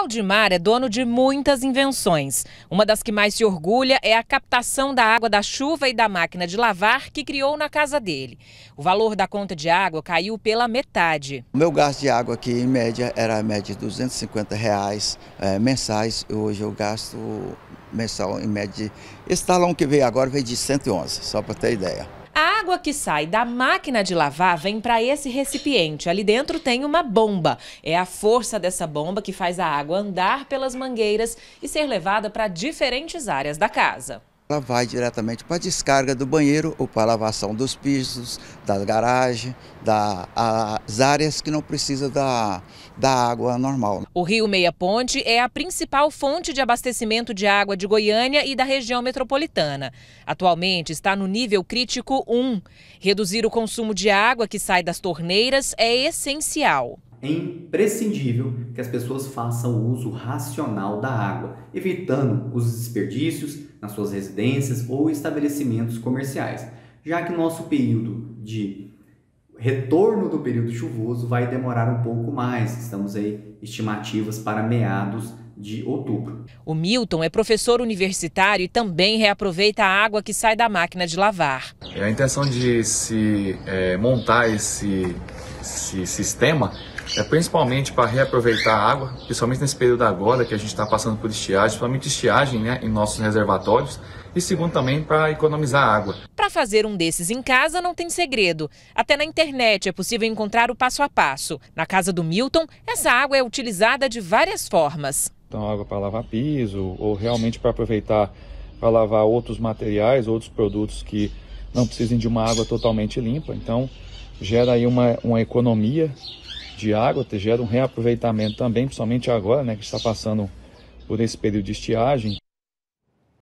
Valdemar é dono de muitas invenções. Uma das que mais se orgulha é a captação da água da chuva e da máquina de lavar que criou na casa dele. O valor da conta de água caiu pela metade. O meu gasto de água aqui, em média, era a média de 250 reais é, mensais. Hoje eu gasto mensal, em média, de... esse talão que veio agora veio de 111, só para ter ideia água que sai da máquina de lavar vem para esse recipiente. Ali dentro tem uma bomba. É a força dessa bomba que faz a água andar pelas mangueiras e ser levada para diferentes áreas da casa. Ela vai diretamente para a descarga do banheiro ou para a lavação dos pisos, da garagem, das áreas que não precisa da, da água normal. O Rio Meia Ponte é a principal fonte de abastecimento de água de Goiânia e da região metropolitana. Atualmente está no nível crítico 1. Reduzir o consumo de água que sai das torneiras é essencial é imprescindível que as pessoas façam o uso racional da água, evitando os desperdícios nas suas residências ou estabelecimentos comerciais, já que nosso período de retorno do período chuvoso vai demorar um pouco mais. Estamos aí estimativas para meados de outubro. O Milton é professor universitário e também reaproveita a água que sai da máquina de lavar. É a intenção de se é, montar esse esse sistema é principalmente para reaproveitar a água, principalmente nesse período agora que a gente está passando por estiagem, principalmente estiagem né, em nossos reservatórios, e segundo também para economizar água. Para fazer um desses em casa não tem segredo. Até na internet é possível encontrar o passo a passo. Na casa do Milton, essa água é utilizada de várias formas. Então, água para lavar piso ou realmente para aproveitar para lavar outros materiais, outros produtos que não precisem de uma água totalmente limpa. Então, gera aí uma, uma economia de água, gera um reaproveitamento também, principalmente agora, né, que está passando por esse período de estiagem.